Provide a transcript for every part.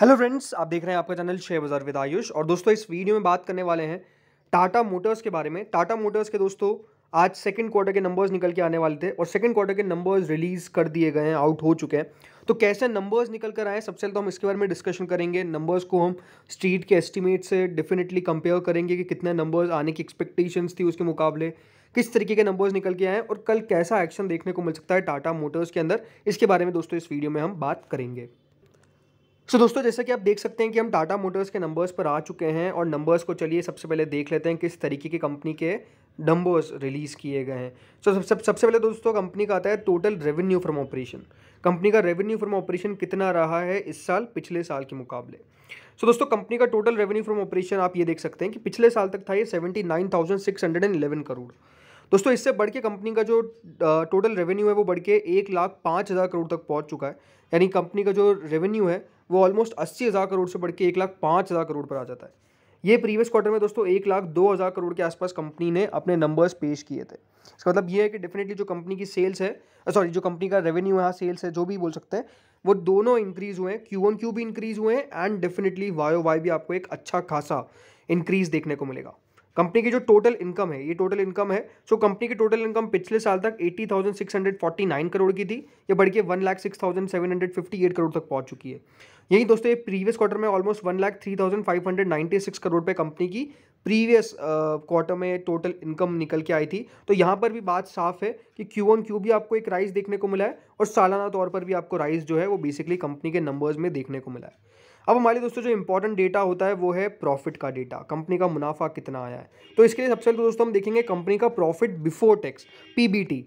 hello friends आप देख रहे हैं आपका चैनल शेयर बाजार विद आयुष और दोस्तों इस वीडियो में बात करने वाले हैं टाटा मोटर्स के बारे में टाटा मोटर्स के दोस्तों आज सेकंड क्वार्टर के नंबर्स निकल के आने वाले थे और सेकंड क्वार्टर के नंबर्स रिलीज़ कर दिए गए हैं आउट हो चुके हैं तो कैसे नंबर्स निकल कर आए सबसे तो हम इसके बारे में डिस्कशन करेंगे नंबर्स को हम स्ट्रीट के एस्टिमेट से डेफिनेटली कंपेयर करेंगे कि कितने नंबर्स आने की एक्सपेक्टेशंस थी उसके मुकाबले किस तरीके के नंबर्स निकल के आए और कल कैसा एक्शन देखने को मिल सकता है टाटा मोटर्स के अंदर इसके बारे में दोस्तों इस वीडियो में हम बात करेंगे सो so, दोस्तों जैसे कि आप देख सकते हैं कि हम टाटा मोटर्स के नंबर्स पर आ चुके हैं और नंबर्स को चलिए सबसे पहले देख लेते हैं किस तरीके की कंपनी के नंबर्स रिलीज़ किए गए हैं सो so, सबसे सबसे पहले दोस्तों कंपनी का आता है total revenue from operation company का रेवेन्यू फ्रॉम ऑपरेशन कितना रहा है इस साल पिछले साल के मुकाबले सो so, दोस्तों कंपनी का टोटल रेवेन्यू फ्रॉम ऑपरेशन आप ये देख सकते हैं कि पिछले साल तक था ये seventy nine thousand six hundred and crore दोस्तों इससे बढ़ के कंपनी का जो टोटल रेवेन्यू है वो बढ़ के एक लाख पाँच हज़ार करोड़ तक पहुंच चुका है यानी कंपनी का जो रेवेन्यू है वो ऑलमोस्ट अस्सी हज़ार करोड़ से बढ़ के एक लाख पाँच हज़ार करोड़ पर आ जाता है ये प्रीवियस क्वार्टर में दोस्तों एक लाख दो हज़ार करोड़ के आसपास कंपनी ने अपने नंबर्स पेश किए थे इसका मतलब ये है कि डेफिनेटली जो कंपनी की सेल्स है सॉरी जो कंपनी का रेवेन्यू है सेल्स हाँ, है जो भी बोल सकते हैं वो दोनों इंक्रीज़ हुए हैं क्यू ऑन क्यू भी इंक्रीज़ हुए हैं and definitely Y O Y भी आपको एक अच्छा खासा इंक्रीज़ देखने को मिलेगा कंपनी की जो टोटल इनकम है ये टोटल इनकम है सो कंपनी की टोटल इनकम पिछले साल तक 80,649 करोड़ की थी ये बढ़ के one lakh six thousand seven hundred fifty eight crore तक पहुंच चुकी है यही दोस्तों ये प्रीवियस क्वार्टर में almost one lakh three thousand five hundred ninety six crore पे कंपनी की प्रीवियस क्वार्टर में टोटल इनकम निकल के आई थी तो यहाँ पर भी बात साफ है कि क्यू ऑन क्यू भी आपको एक राइस देखने को मिला है और सालाना तौर पर भी आपको राइस जो है वो बेसिकली कंपनी के नंबर्स में देखने को मिला है अब हमारे दोस्तों जो इंपॉर्टेंट डेटा होता है वो है प्रॉफिट का डेटा कंपनी का मुनाफा कितना आया है तो इसके लिए सबसे पहले दोस्तों हम देखेंगे कंपनी का प्रॉफिट बिफोर टैक्स पीबीटी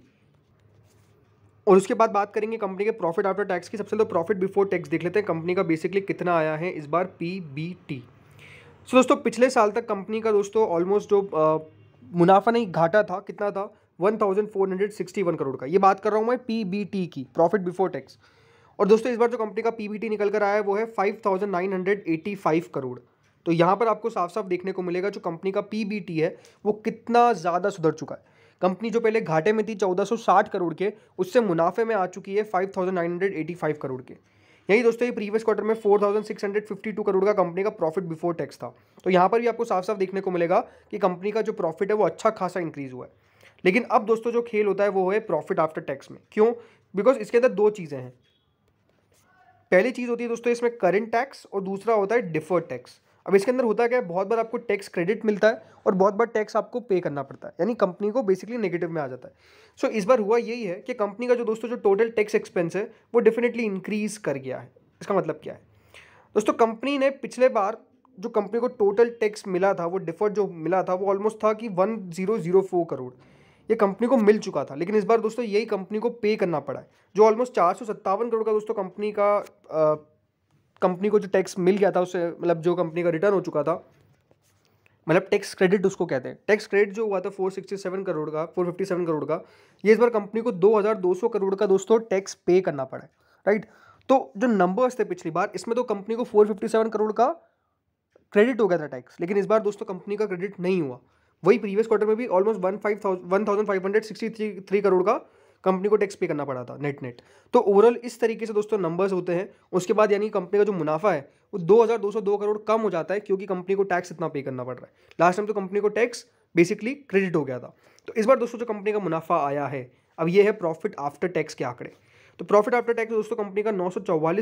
और उसके बाद बात करेंगे कंपनी के प्रॉफिट आफ्टर टैक्स की सबसे पहले प्रॉफिट बिफोर टैक्स देख लेते हैं कंपनी का बेसिकली कितना आया है इस बार टी सो दोस्तों पिछले साल तक कंपनी का दोस्तों ऑलमोस्ट जो मुनाफा नहीं घाटा था कितना था वन करोड़ का ये बात कर रहा हूँ मैं टी की प्रॉफिट बिफोर टैक्स और दोस्तों इस बार जो कंपनी का पीबीटी निकल कर आया है वो है फाइव करोड़ तो यहाँ पर आपको साफ साफ देखने को मिलेगा जो कंपनी का पीबीटी है वो कितना ज़्यादा सुधर चुका है कंपनी जो पहले घाटे में थी 1460 करोड़ के उससे मुनाफे में आ चुकी है 5,985 करोड़ के यही दोस्तों ये प्रीवियस क्वार्टर में 4,652 करोड़ का कंपनी का प्रॉफिट बिफोर टैक्स था तो यहाँ पर भी आपको साफ साफ देखने को मिलेगा कि कंपनी का जो प्रॉफिट है वो अच्छा खासा इंक्रीज़ हुआ है लेकिन अब दोस्तों जो खेल होता है वो है प्रॉफिट आफ्टर टैक्स में क्यों बिकॉज इसके अंदर दो चीज़ें हैं पहली चीज़ होती है दोस्तों इसमें करेंट टैक्स और दूसरा होता है डिफर्ड टैक्स अब इसके अंदर होता क्या है बहुत बार आपको टैक्स क्रेडिट मिलता है और बहुत बार टैक्स आपको पे करना पड़ता है यानी कंपनी को बेसिकली नेगेटिव में आ जाता है सो so, इस बार हुआ यही है कि कंपनी का जो दोस्तों जो टोटल टैक्स एक्सपेंस है वो डेफिनेटली इंक्रीज कर गया है इसका मतलब क्या है दोस्तों कंपनी ने पिछले बार जो कंपनी को टोटल टैक्स मिला था वो डिफर्ड जो मिला था वो ऑलमोस्ट था कि one zero zero four crore ये कंपनी को मिल चुका था लेकिन इस बार दोस्तों यही कंपनी को पे करना पड़ा है जो ऑलमोस्ट चार सौ सत्तावन करोड़ का दोस्तों कंपनी का कंपनी को जो टैक्स मिल गया था उससे मतलब जो कंपनी का रिटर्न हो चुका था मतलब टैक्स क्रेडिट उसको कहते हैं टैक्स क्रेडिट जो हुआ था फोर सिक्सटी सेवन करोड़ का फोर फिफ्टी सेवन करोड़ का ये इस बार कंपनी को दो दो हजार सौ करोड़ का दोस्तों टैक्स पे करना पड़ा है राइट तो जो नंबर्स थे पिछली बार इसमें तो कंपनी को फोर फिफ्टी सेवन करोड़ का क्रेडिट हो गया था टैक्स लेकिन इस बार दोस्तों कंपनी का क्रेडिट नहीं हुआ वही प्रीवियस क्वार्टर में भी almost one five one thousand five hundred sixty three three crore का कंपनी को टैक्स पे करना पड़ा था नेट नेट तो ओवरऑल इस तरीके से दोस्तों नंबर्स होते हैं उसके बाद यानी कंपनी का जो मुनाफा है वो दो हज़ार दो सौ दो करोड़ कम हो जाता है क्योंकि कंपनी को टैक्स इतना पे करना पड़ रहा है लास्ट टाइम तो कंपनी को टैक्स बेसिकली क्रेडिट हो गया था तो इस बार दोस्तों जो कंपनी का मुनाफा आया है अब ये है प्रॉफिट आफ्टर टैक्स के आंकड़े तो प्रॉफिट आफ्टर टैक्स दोस्तों कंपनी का नौ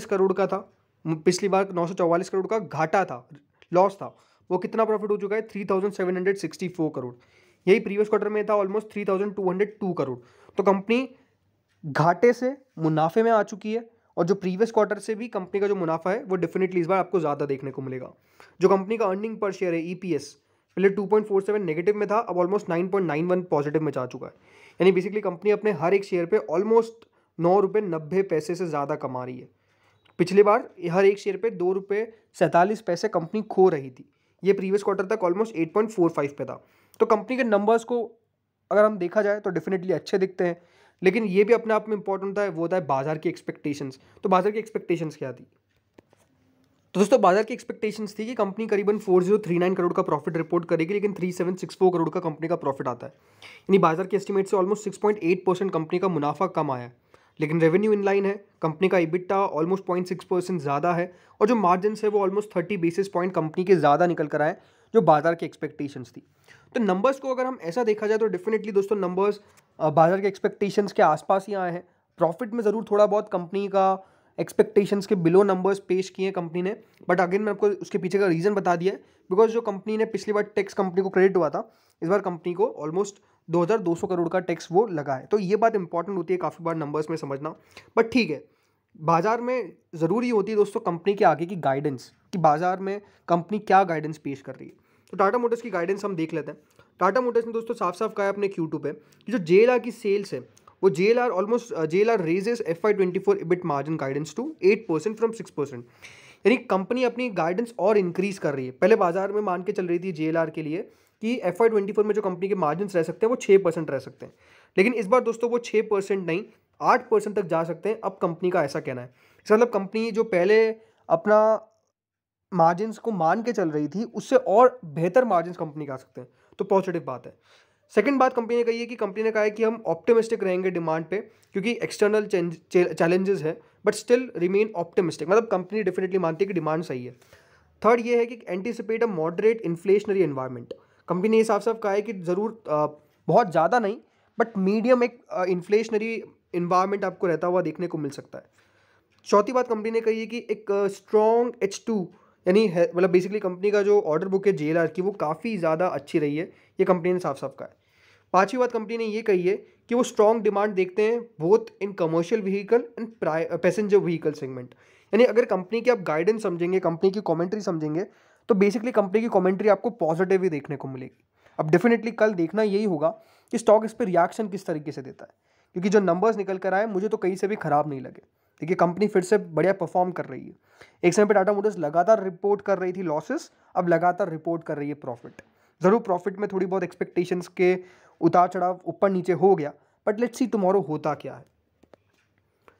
करोड़ का था पिछली बार नौ करोड़ का घाटा था लॉस था वो कितना प्रॉफिट हो चुका है three thousand seven hundred sixty four crore यही प्रीवियस क्वार्टर में था almost three thousand two hundred two crore तो कंपनी घाटे से मुनाफे में आ चुकी है और जो प्रीवियस क्वार्टर से भी कंपनी का जो मुनाफा है वो डेफिनेटली इस बार आपको ज़्यादा देखने को मिलेगा जो कंपनी का अर्निंग पर शेयर है ई पी एस पहले two point four seven negative में था अब almost nine nine point one positive में जा चुका है यानी बेसिकली कंपनी अपने हर एक शेयर पे ऑलमोस्ट नौ रुपये नब्बे पैसे से ज़्यादा कमा रही है पिछली बार हर एक शेयर पे दो रुपये सैंतालीस पैसे कंपनी खो रही थी ये प्रीवियस क्वार्टर तक almost eight point four five पे था तो कंपनी के नंबर्स को अगर हम देखा जाए तो डेफिनेटली अच्छे दिखते हैं लेकिन ये भी अपने आप में इंपॉर्टेंट है वो होता है बाजार की एक्सपेक्टेशंस तो बाजार की एक्सपेक्टेशंस क्या थी तो दोस्तों बाजार की एक्सपेक्टेशंस थी कि कंपनी करीबन 4039 करोड़ का प्रॉफिट रिपोर्ट करेगी लेकिन 3764 करोड़ का कंपनी का प्रॉफिट आता है यानी बाजार के एस्टीमेट से ऑलमोस्ट 6.8 परसेंट कंपनी का मुनाफा कम आया है लेकिन रेवेन्यू इन लाइन है कंपनी का EBITDA almost point six percent ज़्यादा है और जो मार्जिन है वो almost thirty basis point company के ज़्यादा निकल कर आए जो बाजार की एक्सपेक्टेशंस थी तो नंबर्स को अगर हम ऐसा देखा जाए तो डेफिनेटली दोस्तों नंबर्स बाजार के एक्सपेक्टेशंस के आसपास ही आए हैं प्रॉफिट में ज़रूर थोड़ा बहुत कंपनी का एक्सपेक्टेशंस के बिलो नंबर्स पेश किए हैं कंपनी ने बट अगेन मैं आपको उसके पीछे का रीज़न बता दिया है बिकॉज जो कंपनी ने पिछली बार टैक्स कंपनी को क्रेडिट हुआ था इस बार कंपनी को ऑलमोस्ट 2200 करोड़ का टैक्स वो लगा है तो ये बात इंपॉर्टेंट होती है काफ़ी बार नंबर्स में समझना बट ठीक है बाज़ार में ज़रूरी होती है दोस्तों कंपनी के आगे की गाइडेंस कि बाज़ार में कंपनी क्या गाइडेंस पेश कर रही है तो टाटा मोटर्स की गाइडेंस हम देख लेते हैं टाटा मोटर्स ने दोस्तों साफ साफ कहा है अपने क्यू पे कि जो जे की सेल्स है वो J L R almost J L R raises F Y twenty four EBIT margin guidance to eight percent from six percent यानी कंपनी अपनी गाइडेंस और इंक्रीज़ कर रही है पहले बाजार में मान के चल रही थी जे के लिए कि एफ आई ट्वेंटी फोर में जो कंपनी के मार्जिन रह सकते हैं वो छः परसेंट रह सकते हैं लेकिन इस बार दोस्तों वो छः परसेंट नहीं आठ परसेंट तक जा सकते हैं अब कंपनी का ऐसा कहना है इसका मतलब कंपनी जो पहले अपना मार्जिनस को मान के चल रही थी उससे और बेहतर मार्जिनस कंपनी का आ सकते हैं तो पॉजिटिव बात है सेकंड बात कंपनी ने कही है कि कंपनी ने कहा है कि हम ऑप्टिमिस्टिक रहेंगे डिमांड पे क्योंकि एक्सटर्नल चैलेंजेस है बट स्टिल रिमेन ऑप्टिमिस्टिक मतलब कंपनी डेफिनेटली मानती है कि डिमांड सही है थर्ड ये है कि anticipate a moderate inflationary environment company ने हिसाब से कहा है कि ज़रूर बहुत ज़्यादा नहीं बट मीडियम एक इन्फ्लेशनरी इन्वायरमेंट आपको रहता हुआ देखने को मिल सकता है चौथी बात कंपनी ने कही है कि एक स्ट्रॉन्ग एच टू यानी मतलब बेसिकली कंपनी का जो ऑर्डर बुक है जे की वो काफ़ी ज़्यादा अच्छी रही है ये कंपनी ने साफ साफ कहा है पाँचवीं बात कंपनी ने ये कही है कि वो स्ट्रॉन्ग डिमांड देखते हैं both in commercial vehicle and passenger vehicle segment यानी अगर कंपनी की आप गाइडेंस समझेंगे कंपनी की कॉमेंट्री समझेंगे तो बेसिकली कंपनी की कॉमेंट्री आपको पॉजिटिव ही देखने को मिलेगी अब डेफिनेटली कल देखना यही होगा कि स्टॉक इस पर रिएक्शन किस तरीके से देता है क्योंकि जो नंबर्स निकल कर आए मुझे तो कहीं से भी ख़राब नहीं लगे देखिए कंपनी फिर से बढ़िया परफॉर्म कर रही है एक समय पर टाटा मोटर्स लगातार रिपोर्ट कर रही थी लॉसेस अब लगातार रिपोर्ट कर रही है प्रॉफिट ज़रूर प्रॉफिट में थोड़ी बहुत एक्सपेक्टेशंस के उतार चढ़ाव ऊपर नीचे हो गया बट लेट्स सी टुमारो होता क्या है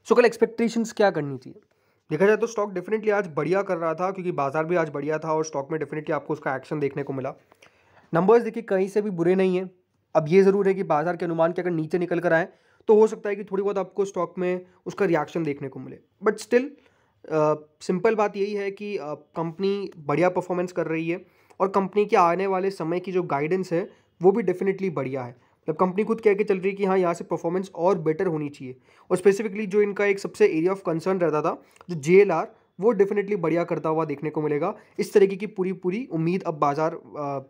सो कल एक्सपेक्टेशंस क्या करनी चाहिए देखा जाए तो स्टॉक डेफिनेटली आज बढ़िया कर रहा था क्योंकि बाजार भी आज बढ़िया था और स्टॉक में डेफिनेटली आपको उसका एक्शन देखने को मिला नंबर्स देखिए कहीं से भी बुरे नहीं हैं अब ये ज़रूर है कि बाजार के अनुमान के अगर नीचे निकल कर आए तो हो सकता है कि थोड़ी बहुत आपको स्टॉक में उसका रिएक्शन देखने को मिले बट स्टिल सिंपल बात यही है कि कंपनी बढ़िया परफॉर्मेंस कर रही है और कंपनी के आने वाले समय की जो गाइडेंस है वो भी डेफिनेटली बढ़िया है मतलब कंपनी खुद कह के चल रही है कि हाँ यहाँ से परफॉर्मेंस और बेटर होनी चाहिए और स्पेसिफिकली जो इनका एक सबसे एरिया ऑफ कंसर्न रहता था जो जे वो डेफिनेटली बढ़िया करता हुआ देखने को मिलेगा इस तरीके की पूरी पूरी उम्मीद अब बाजार आ,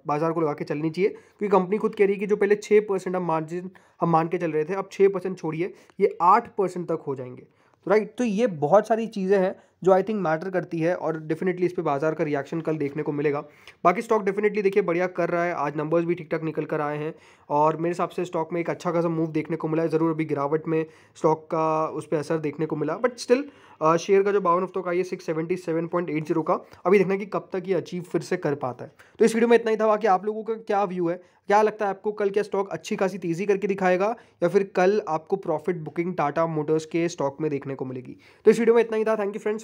बाजार को लगा के चलनी चाहिए क्योंकि कंपनी खुद कह रही है कि जो पहले छः परसेंट हम मार्जिन हम मान के चल रहे थे अब छः परसेंट छोड़िए ये आठ परसेंट तक हो जाएंगे तो राइट तो ये बहुत सारी चीज़ें हैं जो आई थिंक मैटर करती है और डेफिनेटली इस पर बाजार का रिएक्शन कल देखने को मिलेगा बाकी स्टॉक डेफिनेटली देखिए बढ़िया कर रहा है आज नंबर्स भी ठीक ठाक निकल कर आए हैं और मेरे हिसाब से स्टॉक में एक अच्छा खासा मूव देखने को मिला है ज़रूर अभी गिरावट में स्टॉक का उस पर असर देखने को मिला बट स्टिल शेयर का जो बावन हफ्तों का ये six seventy seven point eight zero का अभी देखना कि कब तक ये अचीव फिर से कर पाता है तो इस वीडियो में इतना ही था कि आप लोगों का क्या व्यू है क्या लगता है आपको कल क्या स्टॉक अच्छी खासी तेज़ी करके दिखाएगा या फिर कल आपको प्रॉफिट बुकिंग टाटा मोटर्स के स्टॉक में देखने को मिलेगी तो इस वीडियो में इतना ही था थैंक यू फ्रेंड्स